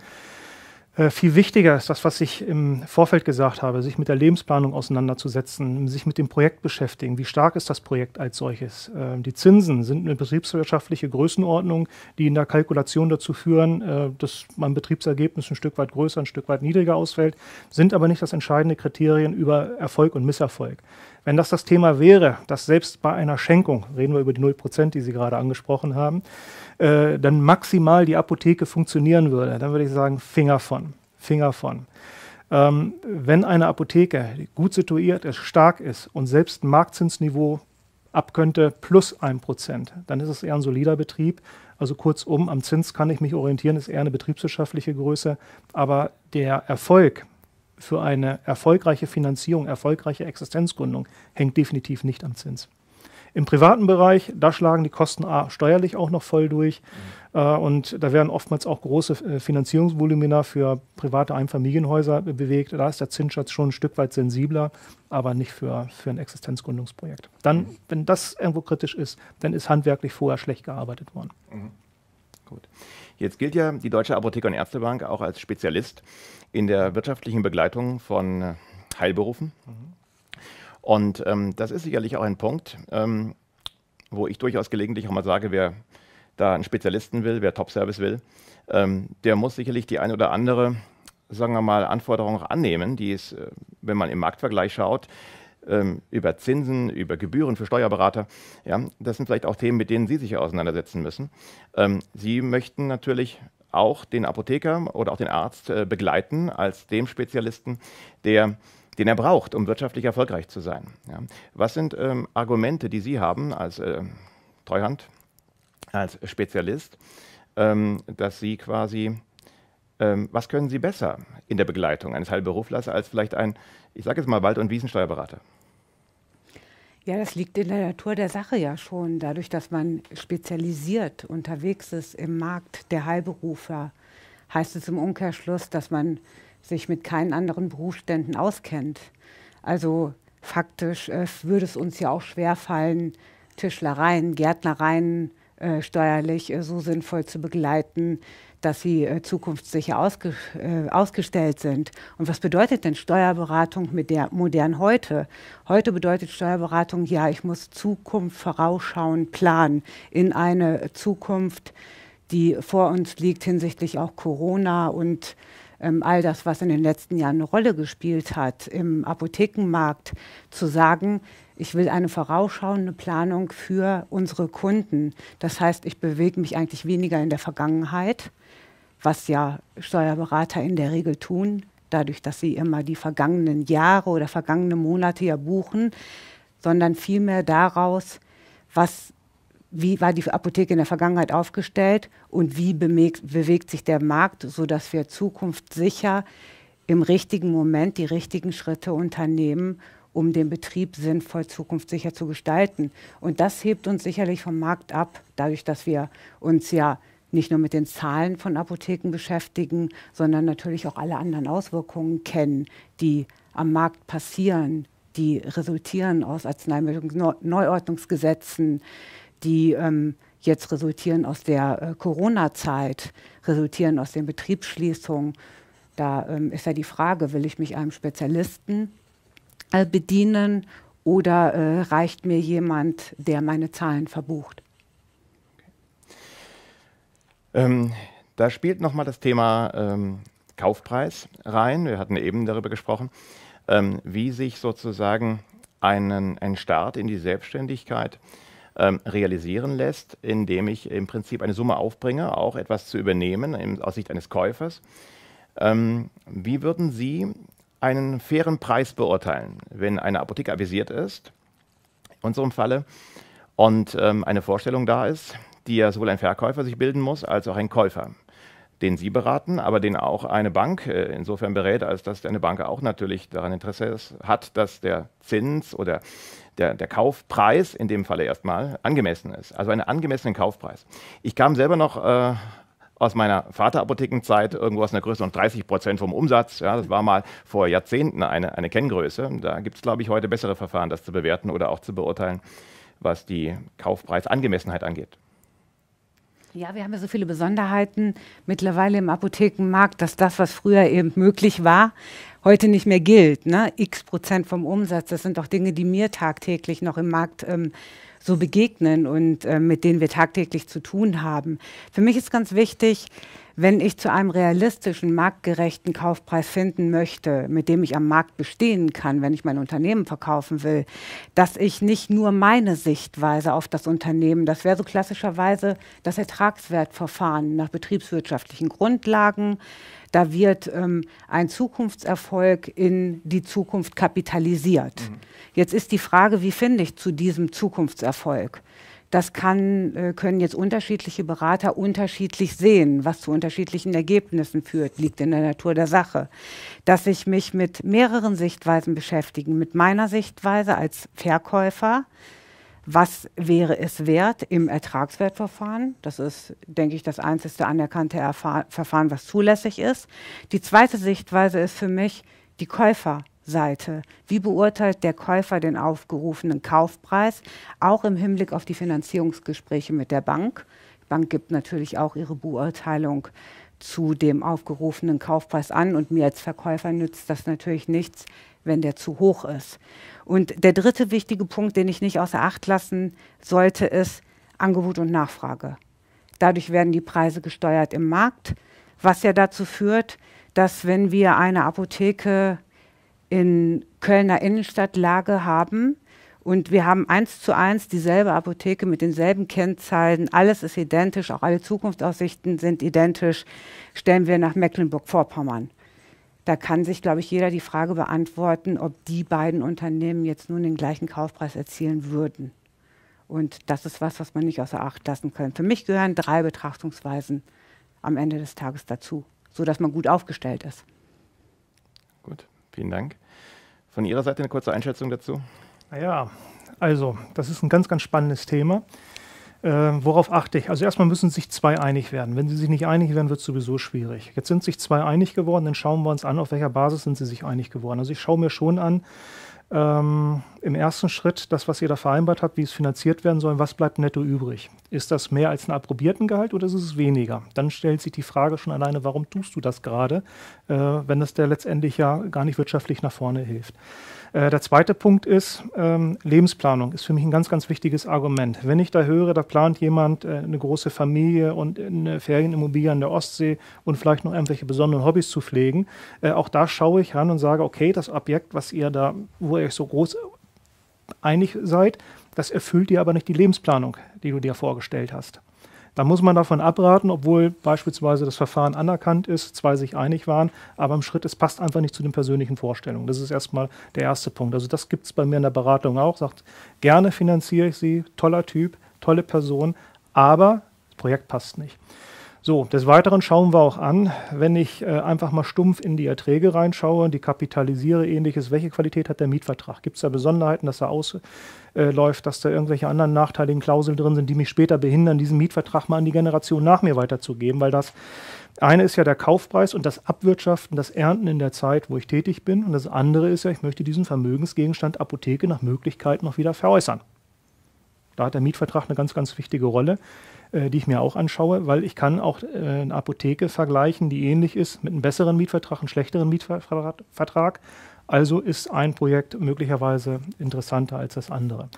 Äh, viel wichtiger ist das, was ich im Vorfeld gesagt habe, sich mit der Lebensplanung auseinanderzusetzen, sich mit dem Projekt beschäftigen. Wie stark ist das Projekt als solches? Ähm, die Zinsen sind eine betriebswirtschaftliche Größenordnung, die in der Kalkulation dazu führen, äh, dass mein Betriebsergebnis ein Stück weit größer, ein Stück weit niedriger ausfällt, sind aber nicht das entscheidende Kriterien über Erfolg und Misserfolg. Wenn das das Thema wäre, dass selbst bei einer Schenkung, reden wir über die 0 Prozent, die Sie gerade angesprochen haben, äh, dann maximal die Apotheke funktionieren würde, dann würde ich sagen, Finger von, Finger von. Ähm, wenn eine Apotheke gut situiert ist, stark ist und selbst ein Marktzinsniveau abkönnte plus ein Prozent, dann ist es eher ein solider Betrieb. Also kurzum, am Zins kann ich mich orientieren, ist eher eine betriebswirtschaftliche Größe, aber der Erfolg für eine erfolgreiche Finanzierung, erfolgreiche Existenzgründung hängt definitiv nicht am Zins. Im privaten Bereich, da schlagen die Kosten A, steuerlich auch noch voll durch. Mhm. Äh, und da werden oftmals auch große äh, Finanzierungsvolumina für private Einfamilienhäuser bewegt. Da ist der Zinssatz schon ein Stück weit sensibler, aber nicht für, für ein Existenzgründungsprojekt. Dann, mhm. wenn das irgendwo kritisch ist, dann ist handwerklich vorher schlecht gearbeitet worden. Mhm. Gut. Jetzt gilt ja die Deutsche Apotheker- und Ärztebank auch als Spezialist in der wirtschaftlichen Begleitung von äh, Heilberufen. Mhm. Und ähm, das ist sicherlich auch ein Punkt, ähm, wo ich durchaus gelegentlich auch mal sage, wer da einen Spezialisten will, wer Top-Service will, ähm, der muss sicherlich die ein oder andere, sagen wir mal, Anforderung annehmen, die es, äh, wenn man im Marktvergleich schaut, ähm, über Zinsen, über Gebühren für Steuerberater. Ja, das sind vielleicht auch Themen, mit denen Sie sich auseinandersetzen müssen. Ähm, Sie möchten natürlich auch den Apotheker oder auch den Arzt äh, begleiten als dem Spezialisten, der den er braucht, um wirtschaftlich erfolgreich zu sein. Ja. Was sind ähm, Argumente, die Sie haben als äh, Treuhand, als Spezialist, ähm, dass Sie quasi, ähm, was können Sie besser in der Begleitung eines Heilberuflers als vielleicht ein, ich sage jetzt mal, Wald- und Wiesensteuerberater? Ja, das liegt in der Natur der Sache ja schon. Dadurch, dass man spezialisiert unterwegs ist im Markt der Heilberufer, heißt es im Umkehrschluss, dass man sich mit keinen anderen Berufsständen auskennt. Also faktisch äh, würde es uns ja auch schwerfallen, Tischlereien, Gärtnereien äh, steuerlich äh, so sinnvoll zu begleiten, dass sie äh, zukunftssicher ausge äh, ausgestellt sind. Und was bedeutet denn Steuerberatung mit der modernen heute? Heute bedeutet Steuerberatung, ja, ich muss Zukunft vorausschauen, planen in eine Zukunft, die vor uns liegt hinsichtlich auch Corona und ähm, all das, was in den letzten Jahren eine Rolle gespielt hat im Apothekenmarkt, zu sagen, ich will eine vorausschauende Planung für unsere Kunden. Das heißt, ich bewege mich eigentlich weniger in der Vergangenheit, was ja Steuerberater in der Regel tun, dadurch, dass sie immer die vergangenen Jahre oder vergangene Monate ja buchen, sondern vielmehr daraus, was wie war die Apotheke in der Vergangenheit aufgestellt und wie bewegt, bewegt sich der Markt, sodass wir zukunftssicher im richtigen Moment die richtigen Schritte unternehmen, um den Betrieb sinnvoll zukunftssicher zu gestalten. Und das hebt uns sicherlich vom Markt ab, dadurch, dass wir uns ja nicht nur mit den Zahlen von Apotheken beschäftigen, sondern natürlich auch alle anderen Auswirkungen kennen, die am Markt passieren, die resultieren aus Arzneimittelneuordnungsgesetzen, Neu die ähm, jetzt resultieren aus der äh, Corona-Zeit, resultieren aus den Betriebsschließungen. Da ähm, ist ja die Frage, will ich mich einem Spezialisten äh, bedienen oder äh, reicht mir jemand, der meine Zahlen verbucht? Ähm, da spielt nochmal das Thema ähm, Kaufpreis rein. Wir hatten eben darüber gesprochen, ähm, wie sich sozusagen einen, ein Start in die Selbstständigkeit äh, ähm, realisieren lässt, indem ich im Prinzip eine Summe aufbringe, auch etwas zu übernehmen im, aus Sicht eines Käufers. Ähm, wie würden Sie einen fairen Preis beurteilen, wenn eine Apotheke avisiert ist, in unserem Falle, und ähm, eine Vorstellung da ist, die ja sowohl ein Verkäufer sich bilden muss, als auch ein Käufer? den Sie beraten, aber den auch eine Bank äh, insofern berät, als dass eine Bank auch natürlich daran Interesse hat, dass der Zins oder der, der Kaufpreis in dem Falle erstmal angemessen ist. Also einen angemessenen Kaufpreis. Ich kam selber noch äh, aus meiner Vaterapothekenzeit irgendwo aus einer Größe von 30 Prozent vom Umsatz. Ja, das war mal vor Jahrzehnten eine, eine Kenngröße. Da gibt es, glaube ich, heute bessere Verfahren, das zu bewerten oder auch zu beurteilen, was die Kaufpreisangemessenheit angeht. Ja, wir haben ja so viele Besonderheiten mittlerweile im Apothekenmarkt, dass das, was früher eben möglich war, heute nicht mehr gilt. Ne? X Prozent vom Umsatz, das sind doch Dinge, die mir tagtäglich noch im Markt ähm, so begegnen und äh, mit denen wir tagtäglich zu tun haben. Für mich ist ganz wichtig, wenn ich zu einem realistischen, marktgerechten Kaufpreis finden möchte, mit dem ich am Markt bestehen kann, wenn ich mein Unternehmen verkaufen will, dass ich nicht nur meine Sichtweise auf das Unternehmen, das wäre so klassischerweise das Ertragswertverfahren nach betriebswirtschaftlichen Grundlagen, da wird ähm, ein Zukunftserfolg in die Zukunft kapitalisiert. Mhm. Jetzt ist die Frage, wie finde ich zu diesem Zukunftserfolg? Das kann, äh, können jetzt unterschiedliche Berater unterschiedlich sehen, was zu unterschiedlichen Ergebnissen führt, liegt in der Natur der Sache. Dass ich mich mit mehreren Sichtweisen beschäftige, mit meiner Sichtweise als Verkäufer, was wäre es wert im Ertragswertverfahren. Das ist, denke ich, das einzige anerkannte Erfahr Verfahren, was zulässig ist. Die zweite Sichtweise ist für mich die Käuferseite. Wie beurteilt der Käufer den aufgerufenen Kaufpreis, auch im Hinblick auf die Finanzierungsgespräche mit der Bank? Die Bank gibt natürlich auch ihre Beurteilung zu dem aufgerufenen Kaufpreis an und mir als Verkäufer nützt das natürlich nichts, wenn der zu hoch ist. Und der dritte wichtige Punkt, den ich nicht außer Acht lassen sollte, ist Angebot und Nachfrage. Dadurch werden die Preise gesteuert im Markt, was ja dazu führt, dass wenn wir eine Apotheke in Kölner Innenstadtlage haben und wir haben eins zu eins dieselbe Apotheke mit denselben Kennzahlen, alles ist identisch, auch alle Zukunftsaussichten sind identisch, stellen wir nach Mecklenburg-Vorpommern. Da kann sich, glaube ich, jeder die Frage beantworten, ob die beiden Unternehmen jetzt nun den gleichen Kaufpreis erzielen würden. Und das ist was, was man nicht außer Acht lassen kann. Für mich gehören drei Betrachtungsweisen am Ende des Tages dazu, sodass man gut aufgestellt ist. Gut, vielen Dank. Von Ihrer Seite eine kurze Einschätzung dazu? Naja, also, das ist ein ganz, ganz spannendes Thema. Äh, worauf achte ich? Also erstmal müssen sich zwei einig werden. Wenn sie sich nicht einig werden, wird es sowieso schwierig. Jetzt sind sich zwei einig geworden, dann schauen wir uns an, auf welcher Basis sind sie sich einig geworden. Also ich schaue mir schon an, ähm, im ersten Schritt das, was ihr da vereinbart habt, wie es finanziert werden soll, was bleibt netto übrig? Ist das mehr als ein approbierten Gehalt oder ist es weniger? Dann stellt sich die Frage schon alleine, warum tust du das gerade, äh, wenn das der letztendlich ja gar nicht wirtschaftlich nach vorne hilft. Äh, der zweite Punkt ist, ähm, Lebensplanung ist für mich ein ganz, ganz wichtiges Argument. Wenn ich da höre, da plant jemand äh, eine große Familie und äh, eine Ferienimmobilie an der Ostsee und vielleicht noch irgendwelche besonderen Hobbys zu pflegen, äh, auch da schaue ich ran und sage, okay, das Objekt, was ihr da, wo ihr euch so groß einig seid, das erfüllt dir aber nicht die Lebensplanung, die du dir vorgestellt hast. Da muss man davon abraten, obwohl beispielsweise das Verfahren anerkannt ist, zwei sich einig waren, aber im Schritt, es passt einfach nicht zu den persönlichen Vorstellungen. Das ist erstmal der erste Punkt. Also das gibt es bei mir in der Beratung auch. Sagt, gerne finanziere ich Sie, toller Typ, tolle Person, aber das Projekt passt nicht. So, des Weiteren schauen wir auch an, wenn ich äh, einfach mal stumpf in die Erträge reinschaue, die kapitalisiere, ähnliches, welche Qualität hat der Mietvertrag? Gibt es da Besonderheiten, dass er ausläuft, äh, dass da irgendwelche anderen nachteiligen Klauseln drin sind, die mich später behindern, diesen Mietvertrag mal an die Generation nach mir weiterzugeben? Weil das eine ist ja der Kaufpreis und das Abwirtschaften, das Ernten in der Zeit, wo ich tätig bin. Und das andere ist ja, ich möchte diesen Vermögensgegenstand Apotheke nach Möglichkeit noch wieder veräußern. Da hat der Mietvertrag eine ganz, ganz wichtige Rolle äh, die ich mir auch anschaue, weil ich kann auch äh, eine Apotheke vergleichen, die ähnlich ist, mit einem besseren Mietvertrag, einem schlechteren Mietvertrag. Also ist ein Projekt möglicherweise interessanter als das andere.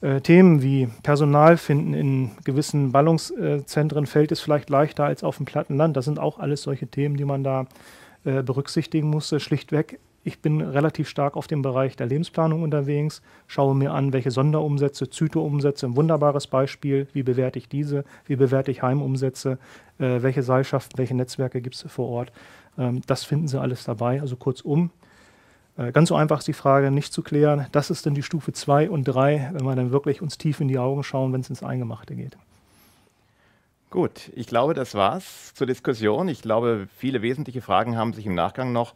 Äh, Themen wie Personal finden in gewissen Ballungszentren fällt es vielleicht leichter als auf dem Plattenland. Das sind auch alles solche Themen, die man da äh, berücksichtigen musste. Schlichtweg ich bin relativ stark auf dem Bereich der Lebensplanung unterwegs, schaue mir an, welche Sonderumsätze, Zyto-Umsätze, ein wunderbares Beispiel, wie bewerte ich diese, wie bewerte ich Heimumsätze, äh, welche Seilschaften, welche Netzwerke gibt es vor Ort. Ähm, das finden Sie alles dabei. Also kurzum, äh, ganz so einfach ist die Frage nicht zu klären. Das ist dann die Stufe 2 und 3, wenn wir dann wirklich uns tief in die Augen schauen, wenn es ins Eingemachte geht. Gut, ich glaube, das war's zur Diskussion. Ich glaube, viele wesentliche Fragen haben sich im Nachgang noch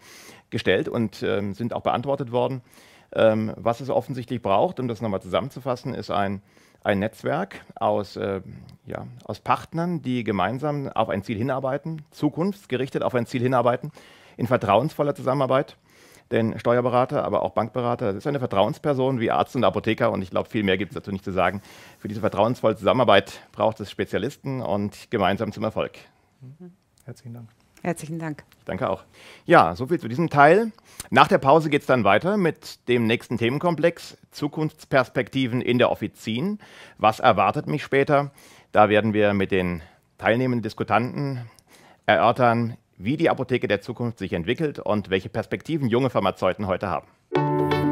gestellt und ähm, sind auch beantwortet worden. Ähm, was es offensichtlich braucht, um das nochmal zusammenzufassen, ist ein, ein Netzwerk aus, äh, ja, aus Partnern, die gemeinsam auf ein Ziel hinarbeiten, zukunftsgerichtet auf ein Ziel hinarbeiten, in vertrauensvoller Zusammenarbeit. Denn Steuerberater, aber auch Bankberater, das ist eine Vertrauensperson wie Arzt und Apotheker und ich glaube, viel mehr gibt es dazu nicht zu sagen. Für diese vertrauensvolle Zusammenarbeit braucht es Spezialisten und gemeinsam zum Erfolg. Mhm. Herzlichen Dank. Herzlichen Dank. Danke auch. Ja, soviel zu diesem Teil. Nach der Pause geht es dann weiter mit dem nächsten Themenkomplex, Zukunftsperspektiven in der Offizin. Was erwartet mich später? Da werden wir mit den teilnehmenden Diskutanten erörtern, wie die Apotheke der Zukunft sich entwickelt und welche Perspektiven junge Pharmazeuten heute haben.